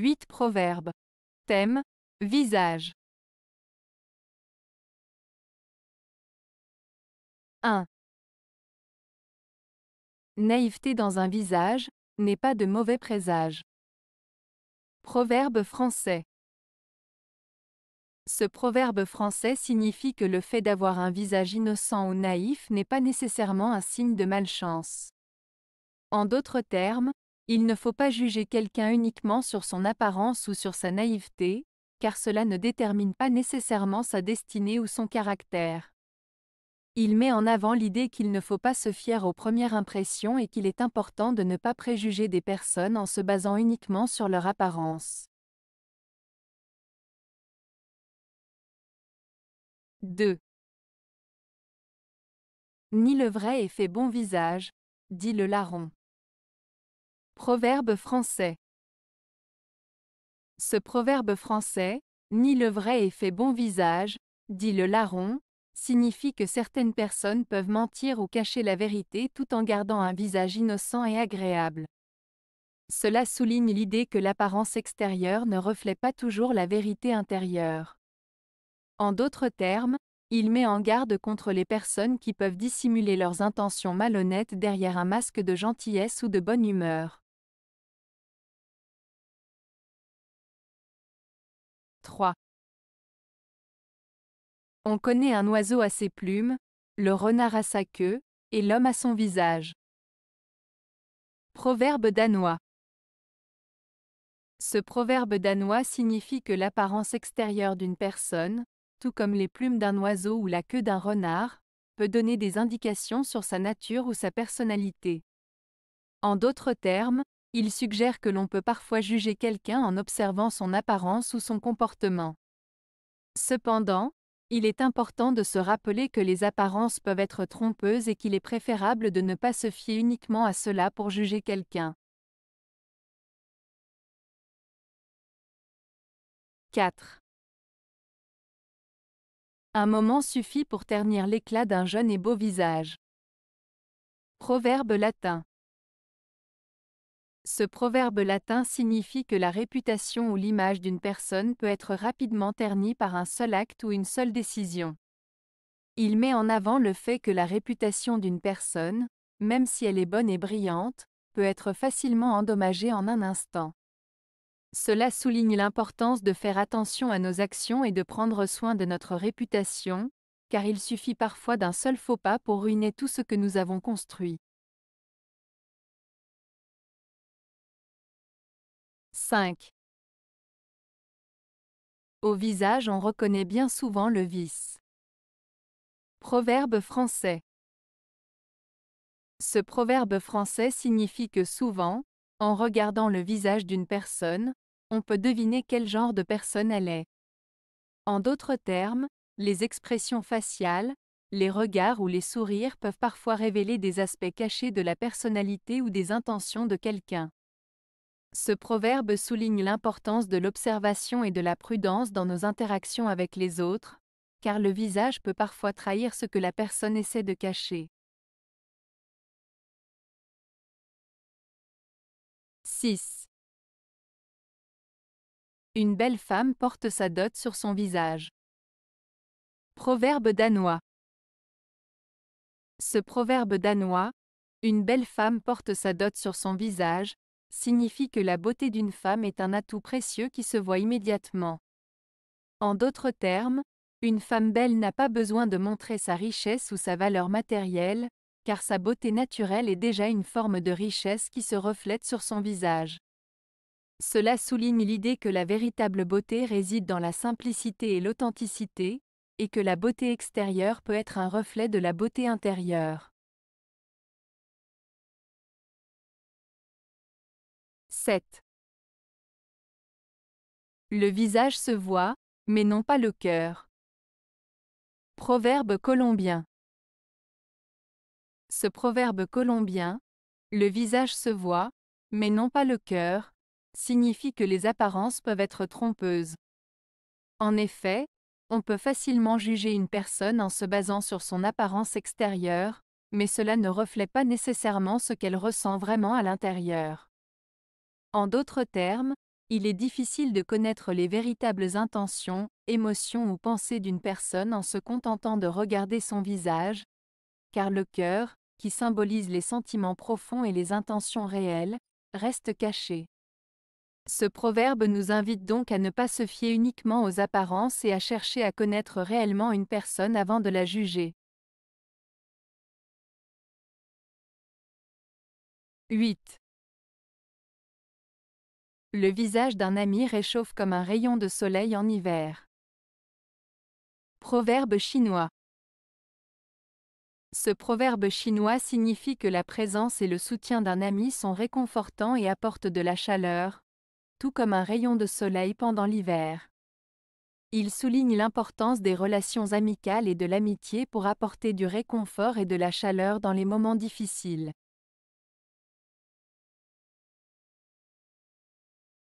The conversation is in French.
8 Proverbes. Thème Visage. 1. Naïveté dans un visage n'est pas de mauvais présage. Proverbe français. Ce proverbe français signifie que le fait d'avoir un visage innocent ou naïf n'est pas nécessairement un signe de malchance. En d'autres termes, il ne faut pas juger quelqu'un uniquement sur son apparence ou sur sa naïveté, car cela ne détermine pas nécessairement sa destinée ou son caractère. Il met en avant l'idée qu'il ne faut pas se fier aux premières impressions et qu'il est important de ne pas préjuger des personnes en se basant uniquement sur leur apparence. 2. Ni le vrai et fait bon visage, dit le larron. Proverbe français. Ce proverbe français, ni le vrai et fait bon visage, dit le larron, signifie que certaines personnes peuvent mentir ou cacher la vérité tout en gardant un visage innocent et agréable. Cela souligne l'idée que l'apparence extérieure ne reflète pas toujours la vérité intérieure. En d'autres termes, il met en garde contre les personnes qui peuvent dissimuler leurs intentions malhonnêtes derrière un masque de gentillesse ou de bonne humeur. On connaît un oiseau à ses plumes, le renard à sa queue, et l'homme à son visage. Proverbe danois. Ce proverbe danois signifie que l'apparence extérieure d'une personne, tout comme les plumes d'un oiseau ou la queue d'un renard, peut donner des indications sur sa nature ou sa personnalité. En d'autres termes, il suggère que l'on peut parfois juger quelqu'un en observant son apparence ou son comportement. Cependant, il est important de se rappeler que les apparences peuvent être trompeuses et qu'il est préférable de ne pas se fier uniquement à cela pour juger quelqu'un. 4. Un moment suffit pour ternir l'éclat d'un jeune et beau visage. Proverbe latin. Ce proverbe latin signifie que la réputation ou l'image d'une personne peut être rapidement ternie par un seul acte ou une seule décision. Il met en avant le fait que la réputation d'une personne, même si elle est bonne et brillante, peut être facilement endommagée en un instant. Cela souligne l'importance de faire attention à nos actions et de prendre soin de notre réputation, car il suffit parfois d'un seul faux pas pour ruiner tout ce que nous avons construit. 5. Au visage on reconnaît bien souvent le vice. Proverbe français. Ce proverbe français signifie que souvent, en regardant le visage d'une personne, on peut deviner quel genre de personne elle est. En d'autres termes, les expressions faciales, les regards ou les sourires peuvent parfois révéler des aspects cachés de la personnalité ou des intentions de quelqu'un. Ce proverbe souligne l'importance de l'observation et de la prudence dans nos interactions avec les autres, car le visage peut parfois trahir ce que la personne essaie de cacher. 6. Une belle femme porte sa dot sur son visage. Proverbe danois. Ce proverbe danois, une belle femme porte sa dot sur son visage, signifie que la beauté d'une femme est un atout précieux qui se voit immédiatement. En d'autres termes, une femme belle n'a pas besoin de montrer sa richesse ou sa valeur matérielle, car sa beauté naturelle est déjà une forme de richesse qui se reflète sur son visage. Cela souligne l'idée que la véritable beauté réside dans la simplicité et l'authenticité, et que la beauté extérieure peut être un reflet de la beauté intérieure. 7. Le visage se voit, mais non pas le cœur. Proverbe colombien. Ce proverbe colombien, le visage se voit, mais non pas le cœur, signifie que les apparences peuvent être trompeuses. En effet, on peut facilement juger une personne en se basant sur son apparence extérieure, mais cela ne reflète pas nécessairement ce qu'elle ressent vraiment à l'intérieur. En d'autres termes, il est difficile de connaître les véritables intentions, émotions ou pensées d'une personne en se contentant de regarder son visage, car le cœur, qui symbolise les sentiments profonds et les intentions réelles, reste caché. Ce proverbe nous invite donc à ne pas se fier uniquement aux apparences et à chercher à connaître réellement une personne avant de la juger. 8. Le visage d'un ami réchauffe comme un rayon de soleil en hiver. Proverbe chinois. Ce proverbe chinois signifie que la présence et le soutien d'un ami sont réconfortants et apportent de la chaleur, tout comme un rayon de soleil pendant l'hiver. Il souligne l'importance des relations amicales et de l'amitié pour apporter du réconfort et de la chaleur dans les moments difficiles.